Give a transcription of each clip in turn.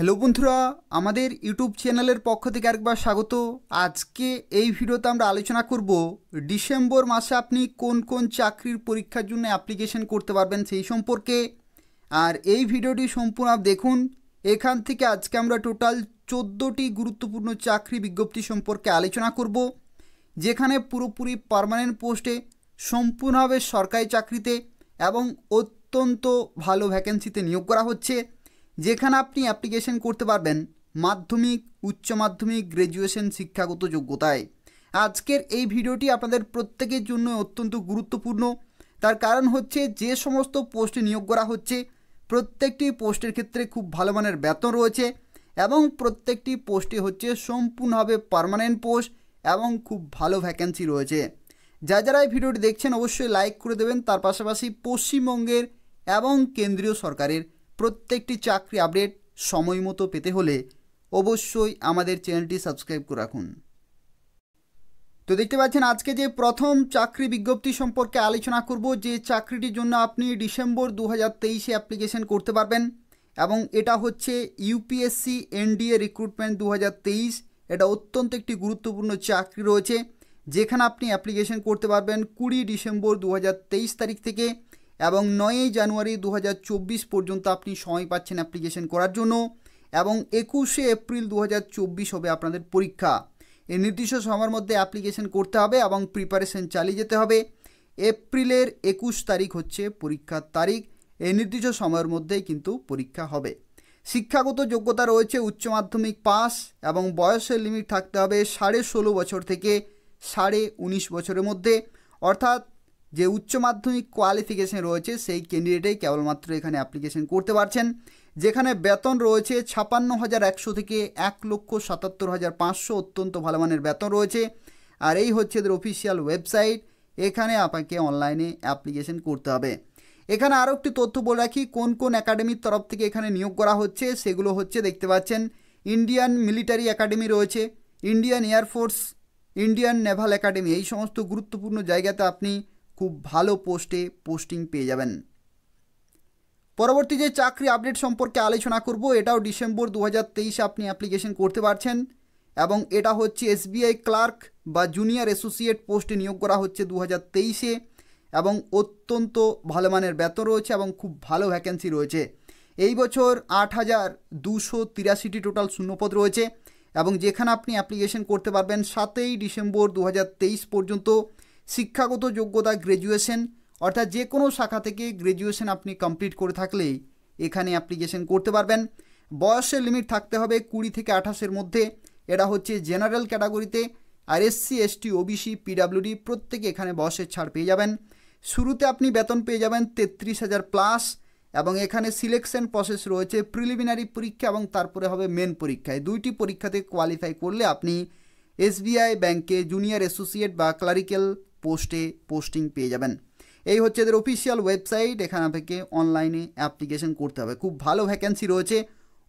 hello বন্ধুরা আমাদের YouTube চ্যানেলের পক্ষ থেকে আরেকবার স্বাগত আজকে এই ভিডিওতে আমরা আলোচনা করব ডিসেম্বর মাসে আপনি কোন কোন চাকরির পরীক্ষার জন্য অ্যাপ্লিকেশন করতে পারবেন সেই সম্পর্কে আর এই ভিডিওটি সম্পূর্ণ দেখুন এখান থেকে আজকে আমরা টোটাল চোদ্দোটি গুরুত্বপূর্ণ চাকরি বিজ্ঞপ্তি সম্পর্কে আলোচনা করব যেখানে পুরোপুরি পারমানেন্ট পোস্টে সম্পূর্ণভাবে সরকারি চাকরিতে এবং অত্যন্ত ভালো ভ্যাকেন্সিতে নিয়োগ করা হচ্ছে যেখানে আপনি অ্যাপ্লিকেশন করতে পারবেন মাধ্যমিক উচ্চ মাধ্যমিক গ্র্যাজুয়েশন শিক্ষাগত যোগ্যতায় আজকের এই ভিডিওটি আপনাদের প্রত্যেকের জন্য অত্যন্ত গুরুত্বপূর্ণ তার কারণ হচ্ছে যে সমস্ত পোস্টে নিয়োগ করা হচ্ছে প্রত্যেকটি পোস্টের ক্ষেত্রে খুব ভালো মানের বেতন রয়েছে এবং প্রত্যেকটি পোস্টে হচ্ছে সম্পূর্ণভাবে পারমানেন্ট পোস্ট এবং খুব ভালো ভ্যাকেন্সি রয়েছে যা যারা এই ভিডিওটি দেখছেন অবশ্যই লাইক করে দেবেন তার পাশাপাশি পশ্চিমবঙ্গের এবং কেন্দ্রীয় সরকারের প্রত্যেকটি চাকরি আপডেট সময় মতো পেতে হলে অবশ্যই আমাদের চ্যানেলটি সাবস্ক্রাইব করে রাখুন তো দেখতে পাচ্ছেন আজকে যে প্রথম চাকরি বিজ্ঞপ্তি সম্পর্কে আলোচনা করব যে চাকরিটির জন্য আপনি ডিসেম্বর দু হাজার তেইশে অ্যাপ্লিকেশন করতে পারবেন এবং এটা হচ্ছে ইউপিএসসি এনডিএ রিক্রুটমেন্ট দু এটা অত্যন্ত একটি গুরুত্বপূর্ণ চাকরি রয়েছে যেখানে আপনি অ্যাপ্লিকেশন করতে পারবেন কুড়ি ডিসেম্বর দু তারিখ থেকে এবং নয়ই জানুয়ারি দু পর্যন্ত আপনি সময় পাচ্ছেন অ্যাপ্লিকেশন করার জন্য এবং একুশে এপ্রিল দু হবে আপনাদের পরীক্ষা এই নির্দিষ্ট সময়ের মধ্যে অ্যাপ্লিকেশন করতে হবে এবং প্রিপারেশন চালিয়ে যেতে হবে এপ্রিলের একুশ তারিখ হচ্ছে পরীক্ষার তারিখ এই নির্দিষ্ট সময়ের মধ্যেই কিন্তু পরীক্ষা হবে শিক্ষাগত যোগ্যতা রয়েছে উচ্চ মাধ্যমিক পাস এবং বয়সের লিমিট থাকতে হবে সাড়ে ষোলো বছর থেকে সাড়ে উনিশ বছরের মধ্যে অর্থাৎ যে উচ্চ মাধ্যমিক কোয়ালিফিকেশন রয়েছে সেই ক্যান্ডিডেটেই কেবলমাত্র এখানে অ্যাপ্লিকেশন করতে পারছেন যেখানে বেতন রয়েছে ছাপান্ন হাজার একশো থেকে এক লক্ষ সাতাত্তর হাজার পাঁচশো অত্যন্ত ভালো মানের বেতন রয়েছে আর এই হচ্ছে এদের অফিসিয়াল ওয়েবসাইট এখানে আপনাকে অনলাইনে অ্যাপ্লিকেশন করতে হবে এখানে আরও একটি তথ্য বলে রাখি কোন কোন একাডেমির তরফ থেকে এখানে নিয়োগ করা হচ্ছে সেগুলো হচ্ছে দেখতে পাচ্ছেন ইন্ডিয়ান মিলিটারি একাডেমি রয়েছে Indian air force Indian naval academy এই সমস্ত গুরুত্বপূর্ণ জায়গাতে আপনি খুব ভালো পোস্টে পোস্টিং পেয়ে যাবেন পরবর্তী যে চাকরি আপডেট সম্পর্কে আলোচনা করব এটাও ডিসেম্বর দু আপনি অ্যাপ্লিকেশন করতে পারছেন এবং এটা হচ্ছে এসবিআই ক্লার্ক বা জুনিয়র অ্যাসোসিয়েট পোস্টে নিয়োগ করা হচ্ছে দু হাজার তেইশে এবং অত্যন্ত ভালো মানের বেতন রয়েছে এবং খুব ভালো ভ্যাকেন্সি রয়েছে এই বছর আট হাজার দুশো তিরাশিটি টোটাল শূন্যপদ রয়েছে এবং যেখানে আপনি অ্যাপ্লিকেশন করতে পারবেন সাতই ডিসেম্বর দু পর্যন্ত শিক্ষাগত যোগ্যতা গ্র্যাজুয়েশন অর্থাৎ যে কোনো শাখা থেকে গ্র্যাজুয়েশন আপনি কমপ্লিট করে থাকলে এখানে অ্যাপ্লিকেশন করতে পারবেন বয়সের লিমিট থাকতে হবে কুড়ি থেকে আঠাশের মধ্যে এটা হচ্ছে জেনারেল ক্যাটাগরিতে আর এসসি এসটি ওবিসি পিডাব্লিউডি প্রত্যেকে এখানে বয়সের ছাড় পেয়ে যাবেন শুরুতে আপনি বেতন পেয়ে যাবেন তেত্রিশ হাজার প্লাস এবং এখানে সিলেকশন প্রসেস রয়েছে প্রিলিমিনারি পরীক্ষা এবং তারপরে হবে মেন পরীক্ষায় দুইটি পরীক্ষাতে কোয়ালিফাই করলে আপনি এসবিআই ব্যাংকে জুনিয়র অ্যাসোসিয়েট বা ক্লারিক্যাল পোস্টে পোস্টিং পেয়ে যাবেন এই হচ্ছে এদের অফিসিয়াল ওয়েবসাইট এখান থেকে অনলাইনে অ্যাপ্লিকেশন করতে হবে খুব ভালো ভ্যাকেন্সি রয়েছে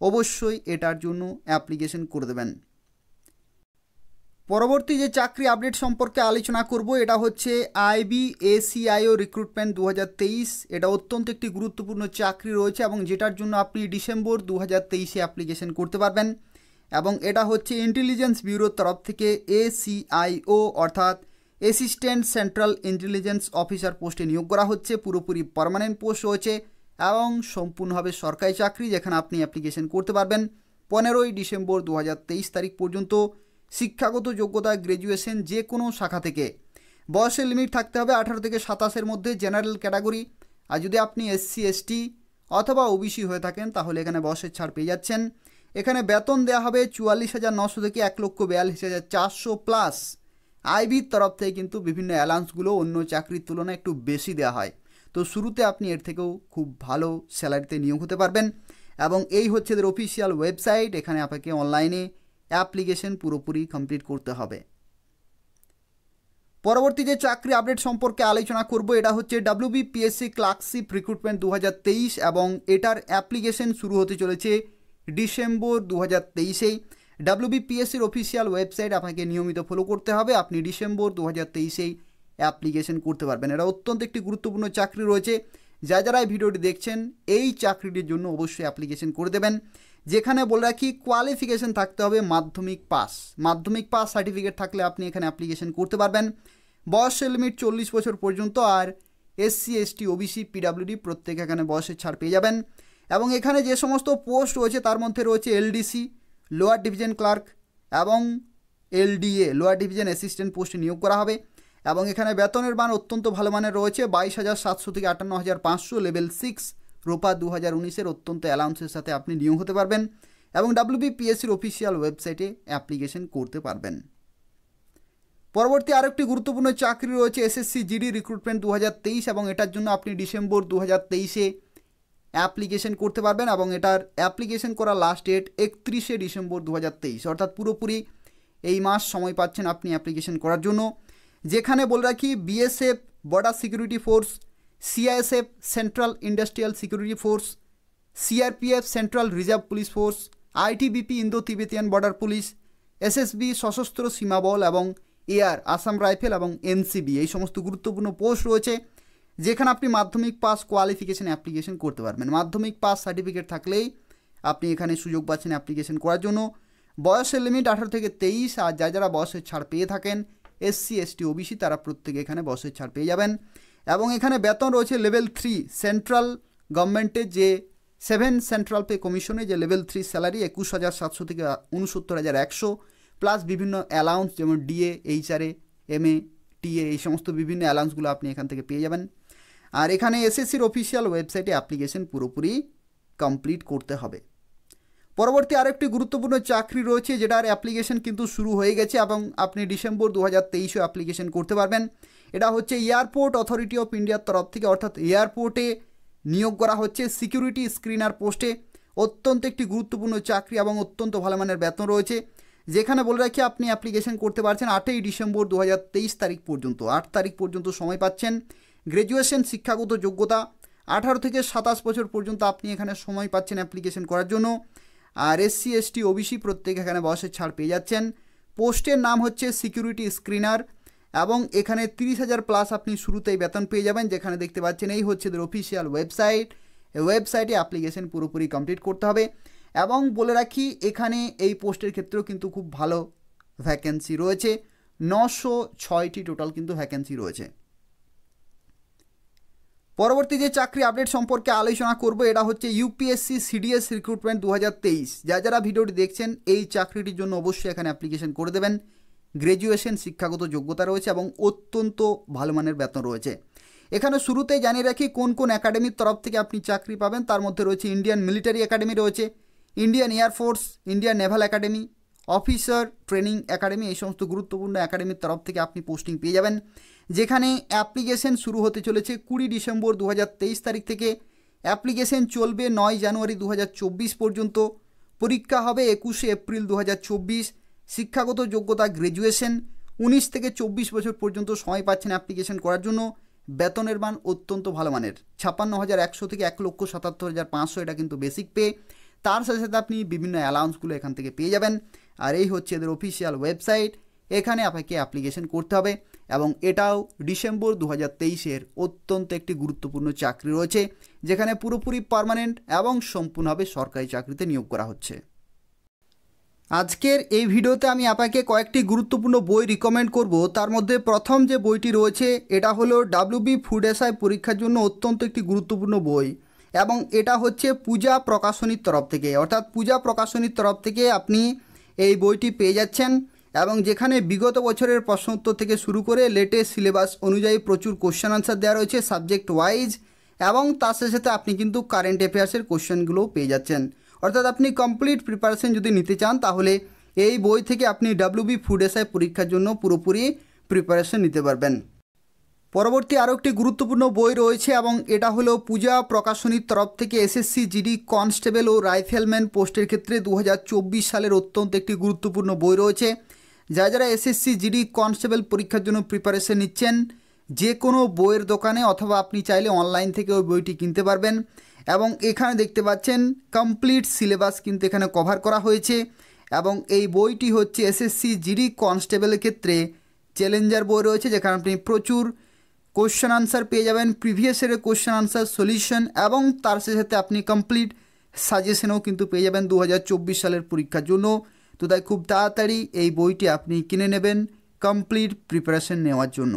অবশ্যই এটার জন্য অ্যাপ্লিকেশন করে দেবেন পরবর্তী যে চাকরি আপডেট সম্পর্কে আলোচনা করব এটা হচ্ছে আইবি এসিআইও রিক্রুটমেন্ট দু এটা অত্যন্ত একটি গুরুত্বপূর্ণ চাকরি রয়েছে এবং যেটার জন্য আপনি ডিসেম্বর দু হাজার তেইশে অ্যাপ্লিকেশন করতে পারবেন এবং এটা হচ্ছে ইন্টেলিজেন্স ব্যুরোর তরফ থেকে এসিআইও অর্থাৎ অ্যাসিস্ট্যান্ট সেন্ট্রাল ইন্টেলিজেন্স অফিসার পোস্টে নিয়োগ করা হচ্ছে পুরোপুরি পারমানেন্ট পোস্ট রয়েছে এবং সম্পূর্ণভাবে সরকারি চাকরি যেখানে আপনি অ্যাপ্লিকেশন করতে পারবেন পনেরোই ডিসেম্বর দু তারিখ পর্যন্ত শিক্ষাগত যোগ্যতা গ্র্যাজুয়েশন যে কোনো শাখা থেকে বয়সের লিমিট থাকতে হবে আঠারো থেকে সাতাশের মধ্যে জেনারেল ক্যাটাগরি আর যদি আপনি এসসি এসটি অথবা ওবিসি হয়ে থাকেন তাহলে এখানে বয়সের ছাড় পেয়ে যাচ্ছেন এখানে বেতন দেওয়া হবে চুয়াল্লিশ হাজার নশো থেকে এক লক্ষ বিয়াল্লিশ হাজার চারশো প্লাস আইবির তরফ থেকে কিন্তু বিভিন্ন অ্যালাউন্সগুলো অন্য চাকরির তুলনায় একটু বেশি দেওয়া হয় তো শুরুতে আপনি এর থেকেও খুব ভালো স্যালারিতে নিয়োগ হতে পারবেন এবং এই হচ্ছে এদের অফিসিয়াল ওয়েবসাইট এখানে আপনাকে অনলাইনে অ্যাপ্লিকেশন পুরোপুরি কমপ্লিট করতে হবে পরবর্তী যে চাকরি আপডেট সম্পর্কে আলোচনা করব এটা হচ্ছে ডাব্লিউবিপিএসসি ক্লার্কশিপ রিক্রুটমেন্ট দু এবং এটার অ্যাপ্লিকেশন শুরু হতে চলেছে ডিসেম্বর দু হাজার তেইশেই ডাব্লিউবিপিএসসির অফিসিয়াল ওয়েবসাইট আপনাকে নিয়মিত ফলো করতে হবে আপনি ডিসেম্বর দু হাজার তেইশেই অ্যাপ্লিকেশন করতে পারবেন এটা অত্যন্ত একটি গুরুত্বপূর্ণ চাকরি রয়েছে যা যারা এই ভিডিওটি দেখছেন এই চাকরিটির জন্য অবশ্যই অ্যাপ্লিকেশন করে দেবেন যেখানে বলে রাখি কোয়ালিফিকেশন থাকতে হবে মাধ্যমিক পাস মাধ্যমিক পাস সার্টিফিকেট থাকলে আপনি এখানে অ্যাপ্লিকেশন করতে পারবেন বয়সের লিমিট চল্লিশ বছর পর্যন্ত আর এসসি এসটি ওবিসি পিডাব্লিউডি প্রত্যেক এখানে বয়সের ছাড় পেয়ে যাবেন এবং এখানে যে সমস্ত পোস্ট রয়েছে তার মধ্যে রয়েছে এলডিসি লোয়ার ডিভিশন ক্লার্ক এবং এলডিএ লোয়ার ডিভিশন অ্যাসিস্ট্যান্ট পোস্টে নিয়োগ করা হবে এবং এখানে বেতনের মান অত্যন্ত ভালো মানের রয়েছে বাইশ হাজার সাতশো থেকে আটান্ন হাজার পাঁচশো লেভেল সিক্স রোপা দু হাজার উনিশের অত্যন্ত অ্যালাউন্সের সাথে আপনি নিয়োগ হতে পারবেন এবং ডাব্লিউবিপিএসসির অফিসিয়াল ওয়েবসাইটে অ্যাপ্লিকেশন করতে পারবেন পরবর্তী আরেকটি গুরুত্বপূর্ণ চাকরি রয়েছে এসএসসি জিডি রিক্রুটমেন্ট দু এবং এটার জন্য আপনি ডিসেম্বর দু হাজার তেইশে অ্যাপ্লিকেশন করতে পারবেন এবং এটার অ্যাপ্লিকেশন করা লাস্ট ডেট একত্রিশে ডিসেম্বর দু অর্থাৎ পুরোপুরি এই মাস সময় পাচ্ছেন আপনি অ্যাপ্লিকেশন করার জন্য যেখানে বলে রাখি BSF border security force CISF central industrial security force CRPF central reserve police force ITBP Indo Tibetan border police SSB সশস্ত্র সীমাবল এবং এয়ার আসাম রাইফেল এবং এনসিবি এই সমস্ত গুরুত্বপূর্ণ পোস্ট রয়েছে যেখানে আপনি মাধ্যমিক পাস কোয়ালিফিকেশান অ্যাপ্লিকেশন করতে পারবেন মাধ্যমিক পাস সার্টিফিকেট থাকলেই আপনি এখানে সুযোগ পাচ্ছেন অ্যাপ্লিকেশন করার জন্য বয়সের লিমিট আঠারো থেকে তেইশ আর যা যারা বয়সের ছাড় পেয়ে থাকেন এসসি এসটি ওবিসি তারা প্রত্যেকে এখানে বয়সের ছাড় পেয়ে যাবেন এবং এখানে বেতন রয়েছে লেভেল থ্রি সেন্ট্রাল গভর্নমেন্টের যে সেভেন সেন্ট্রাল পে কমিশনে যে লেভেল থ্রি স্যালারি একুশ হাজার সাতশো থেকে উনসত্তর হাজার একশো প্লাস বিভিন্ন অ্যালাউন্স যেমন DA HRA M A TA এই সমস্ত বিভিন্ন অ্যালাউন্সগুলো আপনি এখান থেকে পেয়ে যাবেন আর এখানে এসএসসির অফিসিয়াল ওয়েবসাইটে অ্যাপ্লিকেশন পুরোপুরি কমপ্লিট করতে হবে পরবর্তী আরেকটি গুরুত্বপূর্ণ চাকরি রয়েছে যেটার অ্যাপ্লিকেশন কিন্তু শুরু হয়ে গেছে এবং আপনি ডিসেম্বর দু হাজার তেইশেও অ্যাপ্লিকেশন করতে পারবেন এটা হচ্ছে এয়ারপোর্ট অথরিটি অফ ইন্ডিয়ার তরফ থেকে অর্থাৎ এয়ারপোর্টে নিয়োগ করা হচ্ছে সিকিউরিটি স্ক্রিনার পোস্টে অত্যন্ত একটি গুরুত্বপূর্ণ চাকরি এবং অত্যন্ত ভালো মানের বেতন রয়েছে যেখানে বলে রাখি আপনি অ্যাপ্লিকেশন করতে পারছেন আটই ডিসেম্বর দু তারিখ পর্যন্ত আট তারিখ পর্যন্ত সময় পাচ্ছেন গ্র্যাজুয়েশন শিক্ষাগত যোগ্যতা আঠারো থেকে সাতাশ বছর পর্যন্ত আপনি এখানে সময় পাচ্ছেন অ্যাপ্লিকেশন করার জন্য আর এসসি এসটি ওবিসি প্রত্যেক এখানে বয়সের ছাড় পেয়ে যাচ্ছেন পোস্টের নাম হচ্ছে সিকিউরিটি স্ক্রিনার এবং এখানে তিরিশ হাজার প্লাস আপনি শুরুতেই বেতন পেয়ে যাবেন যেখানে দেখতে পাচ্ছেন এই হচ্ছে এদের অফিসিয়াল ওয়েবসাইট ওয়েবসাইটে অ্যাপ্লিকেশন পুরোপুরি কমপ্লিট করতে হবে এবং বলে রাখি এখানে এই পোস্টের ক্ষেত্রেও কিন্তু খুব ভালো ভ্যাকেন্সি রয়েছে নশো ছয়টি টোটাল কিন্তু ভ্যাকেন্সি রয়েছে পরবর্তী যে চাকরি আপডেট সম্পর্কে আলোচনা করব এটা হচ্ছে ইউপিএসসি সিডিএস রিক্রুটমেন্ট দু হাজার তেইশ যা যারা ভিডিওটি দেখছেন এই চাকরিটির জন্য অবশ্যই এখানে অ্যাপ্লিকেশন করে দেবেন গ্র্যাজুয়েশন শিক্ষাগত যোগ্যতা রয়েছে এবং অত্যন্ত ভালো মানের বেতন রয়েছে এখানে শুরুতেই জানিয়ে রাখি কোন কোন একাডেমির তরফ থেকে আপনি চাকরি পাবেন তার মধ্যে রয়েছে ইন্ডিয়ান মিলিটারি একাডেমি রয়েছে Indian air force Indian naval academy officer training academy এই সমস্ত গুরুত্বপূর্ণ একাডেমির তরফ থেকে আপনি পোস্টিং পেয়ে যাবেন যেখানে অ্যাপ্লিকেশন শুরু হতে চলেছে কুড়ি ডিসেম্বর দু তারিখ থেকে অ্যাপ্লিকেশন চলবে নয় জানুয়ারি দু পর্যন্ত পরীক্ষা হবে একুশে এপ্রিল দু শিক্ষাগত যোগ্যতা গ্র্যাজুয়েশন উনিশ থেকে চব্বিশ বছর পর্যন্ত সময় পাচ্ছেন অ্যাপ্লিকেশন করার জন্য বেতনের মান অত্যন্ত ভালো মানের ছাপ্পান্ন হাজার একশো থেকে এক লক্ষ সাতাত্তর হাজার পাঁচশো এটা কিন্তু বেসিক পে তার সাথে সাথে আপনি বিভিন্ন অ্যালাউন্সগুলো এখান থেকে পেয়ে যাবেন আর এই হচ্ছে এদের অফিসিয়াল ওয়েবসাইট এখানে আপনাকে অ্যাপ্লিকেশন করতে হবে এবং এটাও ডিসেম্বর দু হাজার তেইশের অত্যন্ত একটি গুরুত্বপূর্ণ চাকরি রয়েছে যেখানে পুরোপুরি পারমানেন্ট এবং সম্পূর্ণভাবে সরকারি চাকরিতে নিয়োগ করা হচ্ছে আজকের এই ভিডিওতে আমি আপনাকে কয়েকটি গুরুত্বপূর্ণ বই রিকমেন্ড করব তার মধ্যে প্রথম যে বইটি রয়েছে এটা হলো ডাব্লিউবি ফুড এসআই পরীক্ষার জন্য অত্যন্ত একটি গুরুত্বপূর্ণ বই এবং এটা হচ্ছে পূজা প্রকাশনীর তরফ থেকে অর্থাৎ পূজা প্রকাশনীর তরফ থেকে আপনি এই বইটি পেয়ে যাচ্ছেন এবং যেখানে বিগত বছরের প্রশ্ন উত্তর থেকে শুরু করে লেটেস্ট সিলেবাস অনুযায়ী প্রচুর কোশ্চেন আনসার দেওয়া রয়েছে সাবজেক্ট ওয়াইজ এবং তার সাথে সাথে আপনি কিন্তু কারেন্ট অ্যাফেয়ার্সের কোশ্চেনগুলোও পেয়ে যাচ্ছেন অর্থাৎ আপনি কমপ্লিট প্রিপারেশন যদি নিতে চান তাহলে এই বই থেকে আপনি ডাব্লিউবি ফুড এসআই পরীক্ষার জন্য পুরোপুরি প্রিপারেশন নিতে পারবেন পরবর্তী আরও একটি গুরুত্বপূর্ণ বই রয়েছে এবং এটা হলো পূজা প্রকাশনীর তরফ থেকে এসএসসি জিডি কনস্টেবল ও রাইফেলম্যান পোস্টের ক্ষেত্রে দু সালের অত্যন্ত একটি গুরুত্বপূর্ণ বই রয়েছে যারা যারা এসএসসি জিডি কনস্টেবল পরীক্ষার জন্য প্রিপারেশন নিচ্ছেন যে কোনো বইয়ের দোকানে অথবা আপনি চাইলে অনলাইন থেকে ওই বইটি কিনতে পারবেন এবং এখানে দেখতে পাচ্ছেন কমপ্লিট সিলেবাস কিন্তু এখানে কভার করা হয়েছে এবং এই বইটি হচ্ছে এসএসসি জিডি কনস্টেবলের ক্ষেত্রে চ্যালেঞ্জার বই রয়েছে যেখানে আপনি প্রচুর কোশ্চেন আনসার পেয়ে যাবেন প্রিভিয়াস ইয়ারের কোশ্চেন আনসার সলিউশন এবং তার সাথে সাথে আপনি কমপ্লিট সাজেশনও কিন্তু পেয়ে যাবেন দু সালের পরীক্ষার জন্য তো তাই খুব তাড়াতাড়ি এই বইটি আপনি কিনে নেবেন কমপ্লিট প্রিপারেশন নেওয়ার জন্য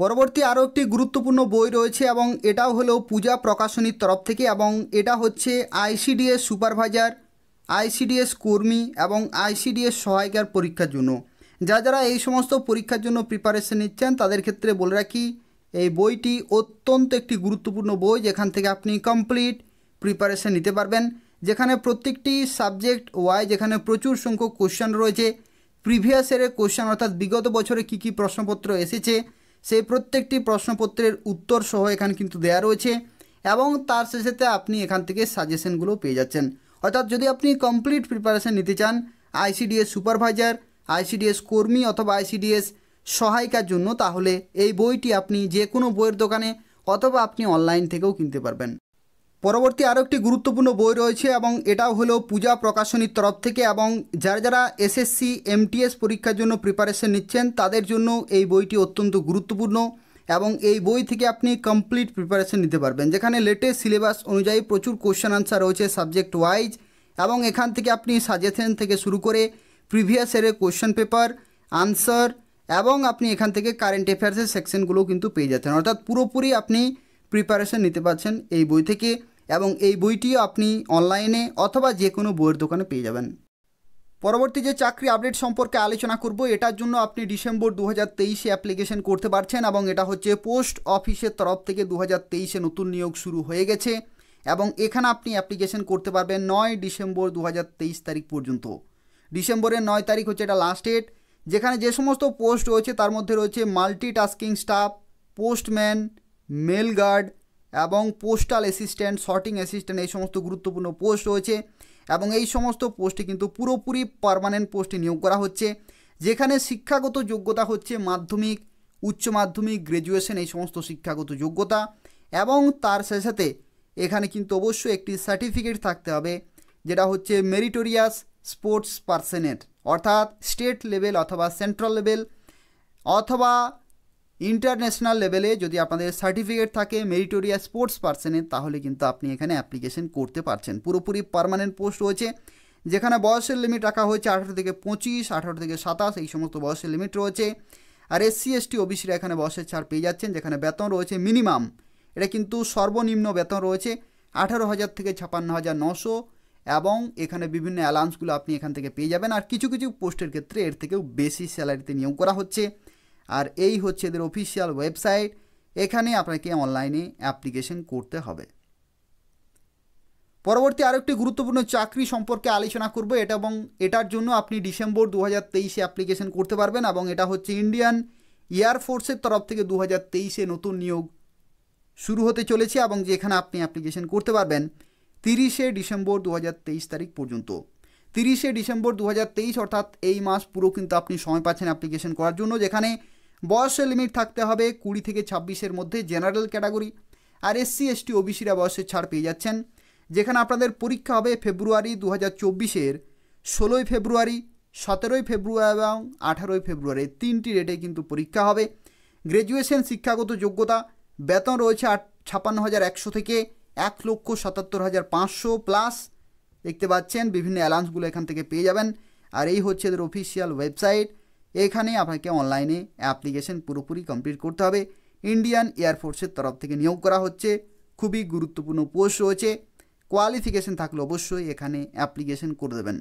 পরবর্তী আরও একটি গুরুত্বপূর্ণ বই রয়েছে এবং এটাও হলো পূজা প্রকাশনীর তরফ থেকে এবং এটা হচ্ছে আইসিডিএস সুপারভাইজার আইসিডিএস কর্মী এবং আইসিডিএস সহায়িকার পরীক্ষার জন্য যা যারা এই সমস্ত পরীক্ষার জন্য প্রিপারেশন নিচ্ছেন তাদের ক্ষেত্রে বলে রাখি এই বইটি অত্যন্ত একটি গুরুত্বপূর্ণ বই যেখান থেকে আপনি কমপ্লিট প্রিপারেশন নিতে পারবেন যেখানে প্রত্যেকটি সাবজেক্ট ওয়াই যেখানে প্রচুর সংখ্যক কোশ্চেন রয়েছে প্রিভিয়াস ইয়ারের কোশ্চেন অর্থাৎ বিগত বছরে কি কি প্রশ্নপত্র এসেছে সেই প্রত্যেকটি প্রশ্নপত্রের উত্তর সহ এখানে কিন্তু দেয়া রয়েছে এবং তার শেষেতে আপনি এখান থেকে সাজেশনগুলো পেয়ে যাচ্ছেন অর্থাৎ যদি আপনি কমপ্লিট প্রিপারেশান নিতে চান আইসিডিএস সুপারভাইজার আইসিডিএস কর্মী অথবা আইসিডিএস সহায়িকার জন্য তাহলে এই বইটি আপনি যে কোনো বইয়ের দোকানে অথবা আপনি অনলাইন থেকেও কিনতে পারবেন পরবর্তী আরও একটি গুরুত্বপূর্ণ বই রয়েছে এবং এটাও হলো পূজা প্রকাশনীর তরফ থেকে এবং যারা যারা এসএসসি এমটিএস পরীক্ষার জন্য প্রিপারেশন নিচ্ছেন তাদের জন্য এই বইটি অত্যন্ত গুরুত্বপূর্ণ এবং এই বই থেকে আপনি কমপ্লিট প্রিপারেশন নিতে পারবেন যেখানে লেটেস্ট সিলেবাস অনুযায়ী প্রচুর কোশ্চেন আনসার রয়েছে সাবজেক্ট ওয়াইজ এবং এখান থেকে আপনি সাজেশন থেকে শুরু করে প্রিভিয়াস ইয়ারের কোশ্চেন পেপার আনসার এবং আপনি এখান থেকে কারেন্ট অ্যাফেয়ার্সের সেকশনগুলো কিন্তু পেয়ে যাচ্ছেন অর্থাৎ পুরোপুরি আপনি প্রিপারেশন নিতে পারছেন এই বই থেকে এবং এই বইটিও আপনি অনলাইনে অথবা যে কোনো বইয়ের দোকানে পেয়ে যাবেন পরবর্তী যে চাকরি আপডেট সম্পর্কে আলোচনা করব এটার জন্য আপনি ডিসেম্বর দু হাজার তেইশে অ্যাপ্লিকেশন করতে পারছেন এবং এটা হচ্ছে পোস্ট অফিসের তরফ থেকে দু হাজার তেইশে নতুন নিয়োগ শুরু হয়ে গেছে এবং এখানে আপনি অ্যাপ্লিকেশন করতে পারবেন নয় ডিসেম্বর দু হাজার তেইশ তারিখ পর্যন্ত ডিসেম্বরের নয় তারিখ হচ্ছে এটা লাস্ট ডেট যেখানে যে সমস্ত পোস্ট রয়েছে তার মধ্যে রয়েছে multi tasking staff postman mail guard এবং পোস্টাল অ্যাসিস্ট্যান্ট শর্টিং অ্যাসিস্ট্যান্ট এই সমস্ত গুরুত্বপূর্ণ পোস্ট রয়েছে এবং এই সমস্ত পোস্টে কিন্তু পুরোপুরি পারমানেন্ট পোস্টে নিয়োগ করা হচ্ছে যেখানে শিক্ষাগত যোগ্যতা হচ্ছে মাধ্যমিক উচ্চ মাধ্যমিক গ্র্যাজুয়েশন এই সমস্ত শিক্ষাগত যোগ্যতা এবং তার সাথে সাথে এখানে কিন্তু অবশ্যই একটি সার্টিফিকেট থাকতে হবে যেটা হচ্ছে মেরিটোরিয়াস স্পোর্টস পার্সনের অর্থাৎ স্টেট লেভেল অথবা সেন্ট্রাল লেভেল অথবা ইন্টারন্যাশনাল লেভেলে যদি আপনাদের সার্টিফিকেট থাকে মেরিটোরিয়া স্পোর্টস পার্সনের তাহলে কিন্তু আপনি এখানে অ্যাপ্লিকেশন করতে পারছেন পুরোপুরি পারমানেন্ট পোস্ট রয়েছে যেখানে বয়সের লিমিট রাখা হয়েছে আঠারো থেকে পঁচিশ আঠারো থেকে সাতাশ এই সমস্ত বয়সের লিমিট রয়েছে আর এসসি এসটি ওবিসিরা এখানে বয়সের ছাড় পেয়ে যাচ্ছেন যেখানে বেতন রয়েছে মিনিমাম এটা কিন্তু সর্বনিম্ন বেতন রয়েছে আঠারো হাজার থেকে ছাপান্ন হাজার নশো এবং এখানে বিভিন্ন অ্যালাউন্সগুলো আপনি এখান থেকে পেয়ে যাবেন আর কিছু কিছু পোস্টের ক্ষেত্রে এর থেকেও বেশি স্যালারিতে নিয়োগ করা হচ্ছে আর এই হচ্ছে এদের অফিসিয়াল ওয়েবসাইট এখানে আপনাকে অনলাইনে অ্যাপ্লিকেশন করতে হবে পরবর্তী আরেকটি গুরুত্বপূর্ণ চাকরি সম্পর্কে আলোচনা করব এটা এবং এটার জন্য আপনি ডিসেম্বর দু হাজার তেইশে অ্যাপ্লিকেশন করতে পারবেন এবং এটা হচ্ছে ইন্ডিয়ান এয়ারফোর্সের তরফ থেকে দু হাজার তেইশে নতুন নিয়োগ শুরু হতে চলেছে এবং যেখানে আপনি অ্যাপ্লিকেশন করতে পারবেন তিরিশে ডিসেম্বর দু তারিখ পর্যন্ত তিরিশে ডিসেম্বর দু অর্থাৎ এই মাস পুরো কিন্তু আপনি সময় পাচ্ছেন অ্যাপ্লিকেশন করার জন্য যেখানে বয়সের লিমিট থাকতে হবে কুড়ি থেকে ছাব্বিশের মধ্যে জেনারেল ক্যাটাগরি আর এসসি এসটি ওবিসিরা বয়সের ছাড় পেয়ে যাচ্ছেন যেখানে আপনাদের পরীক্ষা হবে ফেব্রুয়ারি দু হাজার চব্বিশের ষোলোই ফেব্রুয়ারি সতেরোই ফেব্রুয়ারি এবং আঠারোই ফেব্রুয়ারি তিনটি ডেটে কিন্তু পরীক্ষা হবে গ্র্যাজুয়েশন শিক্ষাগত যোগ্যতা বেতন রয়েছে আট ছাপান্ন হাজার একশো থেকে এক লক্ষ সাতাত্তর হাজার পাঁচশো প্লাস দেখতে পাচ্ছেন বিভিন্ন অ্যালাউন্সগুলো এখান থেকে পেয়ে যাবেন আর এই হচ্ছে এদের অফিসিয়াল ওয়েবসাইট এখানে আপনাকে অনলাইনে অ্যাপ্লিকেশন পুরোপুরি কমপ্লিট করতে হবে ইন্ডিয়ান এয়ারফোর্সের তরফ থেকে নিয়োগ করা হচ্ছে খুবই গুরুত্বপূর্ণ পোস্ট রয়েছে কোয়ালিফিকেশন থাকলে অবশ্যই এখানে অ্যাপ্লিকেশন করে দেবেন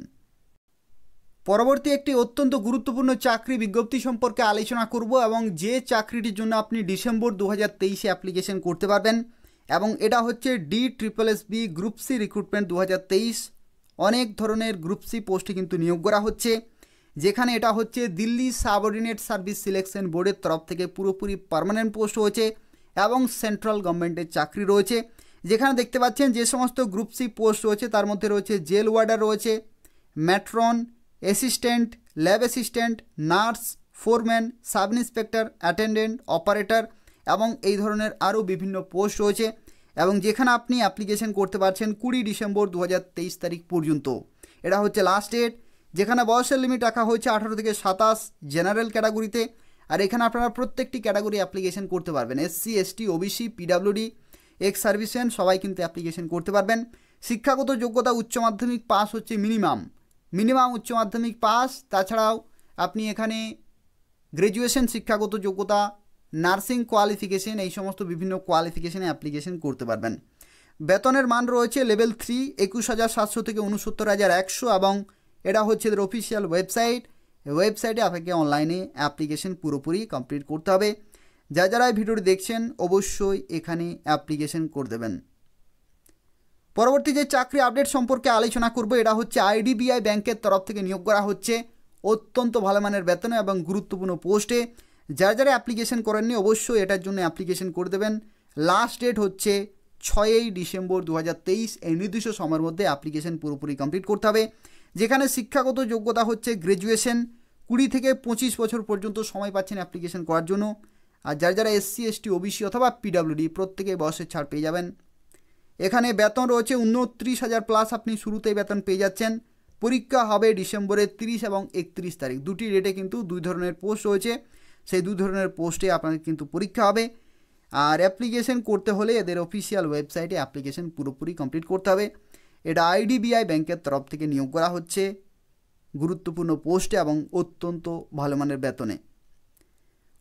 পরবর্তী একটি অত্যন্ত গুরুত্বপূর্ণ চাকরি বিজ্ঞপ্তি সম্পর্কে আলোচনা করব এবং যে চাকরিটির জন্য আপনি ডিসেম্বর দু হাজার তেইশে অ্যাপ্লিকেশন করতে পারবেন এবং এটা হচ্ছে D triple S B group C recruitment দু অনেক ধরনের গ্রুপ সি পোস্টে কিন্তু নিয়োগ করা হচ্ছে যেখানে এটা হচ্ছে দিল্লি সাবঅর্ডিনেট সার্ভিস সিলেকশন বোর্ডের তরফ থেকে পুরোপুরি পারমানেন্ট পোস্ট হয়েছে এবং সেন্ট্রাল গভর্নমেন্টের চাকরি রয়েছে যেখানে দেখতে পাচ্ছেন যে সমস্ত গ্রুপ সি পোস্ট রয়েছে তার মধ্যে রয়েছে জেল ওয়ার্ডার রয়েছে matron assistant lab assistant nurse foreman sub inspector attendant operator এবং এই ধরনের আরও বিভিন্ন পোস্ট রয়েছে এবং যেখানে আপনি অ্যাপ্লিকেশন করতে পারছেন কুড়ি ডিসেম্বর দু তারিখ পর্যন্ত এটা হচ্ছে লাস্ট ডেট যেখানে বয়সের লিমিট রাখা হয়েছে আঠারো থেকে সাতাশ জেনারেল ক্যাটাগরিতে আর এখানে আপনারা প্রত্যেকটি ক্যাটাগরি অ্যাপ্লিকেশন করতে পারবেন SC ST OBC PWD ex serviceman সবাই কিন্তু অ্যাপ্লিকেশন করতে পারবেন শিক্ষাগত যোগ্যতা উচ্চ মাধ্যমিক পাস হচ্ছে মিনিমাম মিনিমাম উচ্চ মাধ্যমিক পাস তাছাড়াও আপনি এখানে গ্র্যাজুয়েশন শিক্ষাগত যোগ্যতা নার্সিং কোয়ালিফিকেশান এই সমস্ত বিভিন্ন কোয়ালিফিকেশানে অ্যাপ্লিকেশন করতে পারবেন বেতনের মান রয়েছে লেভেল থ্রি একুশ হাজার সাতশো থেকে উনসত্তর হাজার একশো এবং এটা হচ্ছে এদের অফিসিয়াল ওয়েবসাইট ওয়েবসাইটে আপনাকে অনলাইনে অ্যাপ্লিকেশন পুরোপুরি কমপ্লিট করতে হবে যা যারা এই ভিডিওটি দেখছেন অবশ্যই এখানে অ্যাপ্লিকেশন করে দেবেন পরবর্তী যে চাকরি আপডেট সম্পর্কে আলোচনা করব এটা হচ্ছে আইডিবিআই ব্যাংকের তরফ থেকে নিয়োগ করা হচ্ছে অত্যন্ত ভালো মানের বেতনে এবং গুরুত্বপূর্ণ পোস্টে যারা যারা অ্যাপ্লিকেশন করেননি অবশ্যই এটার জন্য অ্যাপ্লিকেশন করে দেবেন লাস্ট ডেট হচ্ছে ছয়ই ডিসেম্বর দু হাজার তেইশ এই নির্দিষ্ট সময়ের মধ্যে অ্যাপ্লিকেশন পুরোপুরি কমপ্লিট করতে হবে যেখানে শিক্ষাগত যোগ্যতা হচ্ছে গ্র্যাজুয়েশন কুড়ি থেকে পঁচিশ বছর পর্যন্ত সময় পাচ্ছেন অ্যাপ্লিকেশন করার জন্য আর যারা যারা এসসি এসটি ওবিসি অথবা পিডাব্লিউডি প্রত্যেকে বয়সের ছাড় পেয়ে যাবেন এখানে বেতন রয়েছে উনত্রিশ হাজার প্লাস আপনি শুরুতেই বেতন পেয়ে যাচ্ছেন পরীক্ষা হবে ডিসেম্বরের তিরিশ এবং একত্রিশ তারিখ দুটি ডেটে কিন্তু দুই ধরনের পোস্ট রয়েছে সেই দু ধরনের পোস্টে আপনাদের কিন্তু পরীক্ষা হবে আর অ্যাপ্লিকেশন করতে হলে এদের অফিসিয়াল ওয়েবসাইটে অ্যাপ্লিকেশন পুরোপুরি কমপ্লিট করতে হবে এটা আইডিবিআই ব্যাংকের তরফ থেকে নিয়োগ করা হচ্ছে গুরুত্বপূর্ণ পোস্টে এবং অত্যন্ত ভালো মানের বেতনে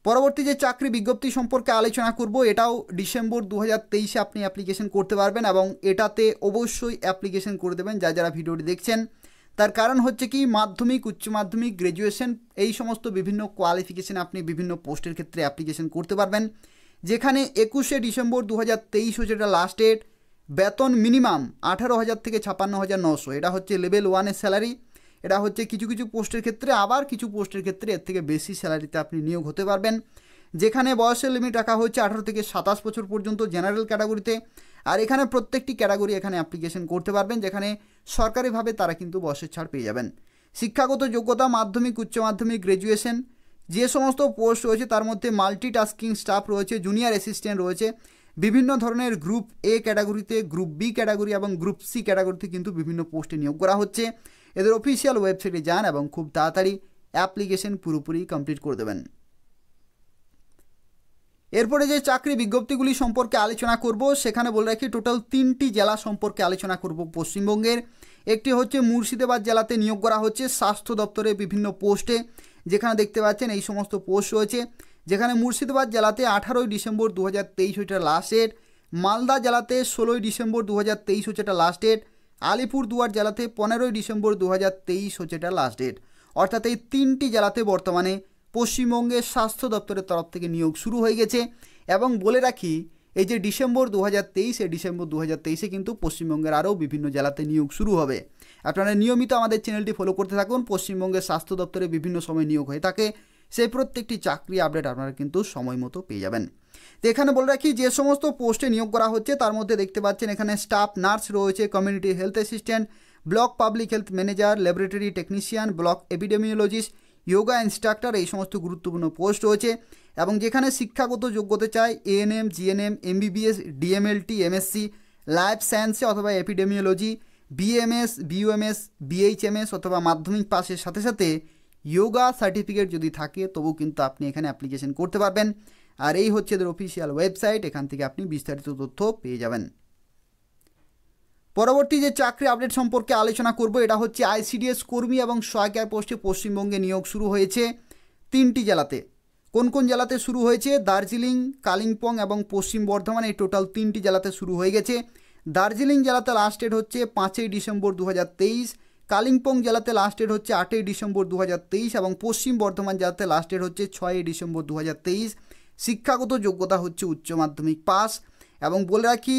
পরবর্তী যে চাকরি বিজ্ঞপ্তি সম্পর্কে আলোচনা করব এটাও ডিসেম্বর দু হাজার আপনি অ্যাপ্লিকেশন করতে পারবেন এবং এটাতে অবশ্যই অ্যাপ্লিকেশন করে দেবেন যা যারা ভিডিওটি দেখছেন তার কারণ হচ্ছে কি মাধ্যমিক উচ্চ মাধ্যমিক গ্র্যাজুয়েশন এই সমস্ত বিভিন্ন কোয়ালিফিকেশান আপনি বিভিন্ন পোস্টের ক্ষেত্রে অ্যাপ্লিকেশন করতে পারবেন যেখানে একুশে ডিসেম্বর দু হাজার তেইশ হচ্ছে এটা লাস্ট ডেট বেতন মিনিমাম আঠারো হাজার থেকে ছাপান্ন হাজার নশো এটা হচ্ছে লেভেল ওয়ানের স্যালারি এটা হচ্ছে কিছু কিছু পোস্টের ক্ষেত্রে আবার কিছু পোস্টের ক্ষেত্রে এর থেকে বেশি স্যালারিতে আপনি নিয়োগ হতে পারবেন যেখানে বয়সের লিমিট রাখা হচ্ছে আঠারো থেকে সাতাশ বছর পর্যন্ত জেনারেল ক্যাটাগরিতে আর এখানে প্রত্যেকটি ক্যাটাগরি এখানে অ্যাপ্লিকেশন করতে পারবেন যেখানে সরকারিভাবে তারা কিন্তু বসের ছাড় পেয়ে যাবেন শিক্ষাগত যোগ্যতা মাধ্যমিক উচ্চ মাধ্যমিক গ্র্যাজুয়েশন যে সমস্ত পোস্ট রয়েছে তার মধ্যে মাল্টিটাস্কিং স্টাফ রয়েছে জুনিয়র অ্যাসিস্ট্যান্ট রয়েছে বিভিন্ন ধরনের গ্রুপ এ ক্যাটাগরিতে গ্রুপ বি ক্যাটাগরি এবং গ্রুপ সি ক্যাটাগরিতে কিন্তু বিভিন্ন পোস্টে নিয়োগ করা হচ্ছে এদের অফিসিয়াল ওয়েবসাইটে যান এবং খুব তাড়াতাড়ি অ্যাপ্লিকেশন পুরোপুরি কমপ্লিট করে দেবেন এরপরে যে চাকরি বিজ্ঞপ্তিগুলি সম্পর্কে আলোচনা করব সেখানে বলে রাখি টোটাল তিনটি জেলা সম্পর্কে আলোচনা করব পশ্চিমবঙ্গের একটি হচ্ছে মুর্শিদাবাদ জেলাতে নিয়োগ করা হচ্ছে স্বাস্থ্য দপ্তরে বিভিন্ন পোস্টে যেখানে দেখতে পাচ্ছেন এই সমস্ত পোস্ট রয়েছে যেখানে মুর্শিদাবাদ জেলাতে আঠারোই ডিসেম্বর দু হাজার তেইশ হচ্ছে লাস্ট ডেট মালদা জেলাতে ষোলোই ডিসেম্বর দু হাজার তেইশ হচ্ছে এটা লাস্ট ডেট আলিপুর দুয়ার জেলাতে পনেরোই ডিসেম্বর দু হাজার তেইশ হচ্ছে এটা লাস্ট ডেট অর্থাৎ এই তিনটি জেলাতে বর্তমানে পশ্চিমবঙ্গের স্বাস্থ্য দপ্তরের তরফ থেকে নিয়োগ শুরু হয়ে গেছে এবং বলে রাখি এই যে ডিসেম্বর দু হাজার তেইশে ডিসেম্বর দু হাজার তেইশে কিন্তু পশ্চিমবঙ্গের আরও বিভিন্ন জেলাতে নিয়োগ শুরু হবে আপনারা নিয়মিত আমাদের চ্যানেলটি ফলো করতে থাকুন পশ্চিমবঙ্গের স্বাস্থ্য দপ্তরে বিভিন্ন সময় নিয়োগ হয়ে থাকে সেই প্রত্যেকটি চাকরি আপডেট আপনারা কিন্তু সময় মতো পেয়ে যাবেন তো এখানে বলে রাখি যে সমস্ত পোস্টে নিয়োগ করা হচ্ছে তার মধ্যে দেখতে পাচ্ছেন এখানে স্টাফ নার্স রয়েছে community health assistant block public health manager laboratory technician block epidemiologist yoga instructor এই সমস্ত গুরুত্বপূর্ণ পোস্ট রয়েছে এবং যেখানে শিক্ষাগত যোগ্যতা চায় ANM GNM MBBS DMLT MSc life সায়েন্সে অথবা এপিডেমিওলজি বিএমএস বিউএমএস বিএইচএমএস অথবা মাধ্যমিক পাসের সাথে সাথে ইয়োগা সার্টিফিকেট যদি থাকে তবু কিন্তু আপনি এখানে অ্যাপ্লিকেশন করতে পারবেন আর এই হচ্ছে এদের অফিসিয়াল ওয়েবসাইট এখান থেকে আপনি বিস্তারিত তথ্য পেয়ে যাবেন পরবর্তী যে চাকরি আপডেট সম্পর্কে আলোচনা করব এটা হচ্ছে আইসিডিএস কর্মী এবং সহায়িকার পোস্টে পশ্চিমবঙ্গে নিয়োগ শুরু হয়েছে তিনটি জেলাতে কোন কোন জেলাতে শুরু হয়েছে দার্জিলিং কালিম্পং এবং পশ্চিম বর্ধমান এই টোটাল তিনটি জেলাতে শুরু হয়ে গেছে দার্জিলিং জেলাতে লাস্ট ডেট হচ্ছে পাঁচই ডিসেম্বর দু কালিম্পং জেলাতে লাস্ট ডেট হচ্ছে আটই ডিসেম্বর দু এবং পশ্চিম বর্ধমান জেলাতে লাস্ট ডেট হচ্ছে ছয়ই ডিসেম্বর দু শিক্ষাগত যোগ্যতা হচ্ছে উচ্চ মাধ্যমিক পাস এবং বলে রাখি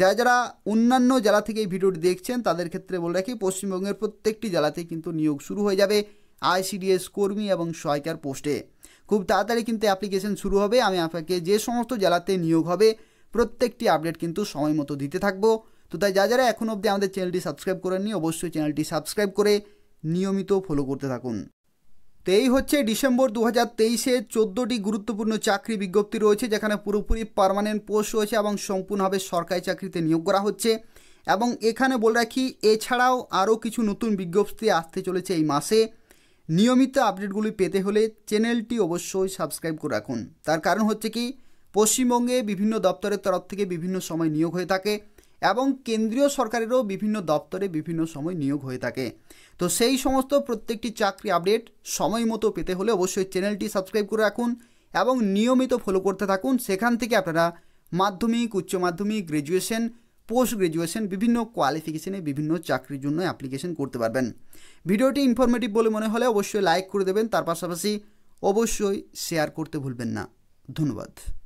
যারা যারা অন্যান্য জেলা থেকে এই ভিডিওটি দেখছেন তাদের ক্ষেত্রে বলে রাখি পশ্চিমবঙ্গের প্রত্যেকটি জেলাতেই কিন্তু নিয়োগ শুরু হয়ে যাবে আইসিডিএস কর্মী এবং সহায়িকার পোস্টে খুব তাড়াতাড়ি কিন্তু অ্যাপ্লিকেশন শুরু হবে আমি আপনাকে যে সমস্ত জেলাতে নিয়োগ হবে প্রত্যেকটি আপডেট কিন্তু সময় মতো দিতে থাকবো তো তাই যা যারা এখন অবধি আমাদের চ্যানেলটি সাবস্ক্রাইব করেননি অবশ্যই চ্যানেলটি সাবস্ক্রাইব করে নিয়মিত ফলো করতে থাকুন তেই হচ্ছে ডিসেম্বর দু হাজার তেইশে চোদ্দোটি গুরুত্বপূর্ণ চাকরি বিজ্ঞপ্তি রয়েছে যেখানে পুরোপুরি পারমানেন্ট পোস্ট রয়েছে এবং সম্পূর্ণভাবে সরকারি চাকরিতে নিয়োগ করা হচ্ছে এবং এখানে বলে রাখি এছাড়াও আরও কিছু নতুন বিজ্ঞপ্তি আসতে চলেছে এই মাসে নিয়মিত আপডেটগুলি পেতে হলে চ্যানেলটি অবশ্যই সাবস্ক্রাইব করে রাখুন তার কারণ হচ্ছে কি পশ্চিমবঙ্গে বিভিন্ন দপ্তরের তরফ থেকে বিভিন্ন সময় নিয়োগ হয়ে থাকে এবং কেন্দ্রীয় সরকারেরও বিভিন্ন দপ্তরে বিভিন্ন সময় নিয়োগ হয়ে থাকে তো সেই সমস্ত প্রত্যেকটি চাকরি আপডেট সময় মতো পেতে হলে অবশ্যই চ্যানেলটি সাবস্ক্রাইব করে রাখুন এবং নিয়মিত ফলো করতে থাকুন সেখান থেকে আপনারা মাধ্যমিক উচ্চ মাধ্যমিক গ্র্যাজুয়েশন পোস্ট গ্র্যাজুয়েশন বিভিন্ন কোয়ালিফিকেশনে বিভিন্ন চাকরির জন্য অ্যাপ্লিকেশন করতে পারবেন ভিডিওটি ইনফরমেটিভ বলে মনে হলে অবশ্যই লাইক করে দেবেন তার পাশাপাশি অবশ্যই শেয়ার করতে ভুলবেন না ধন্যবাদ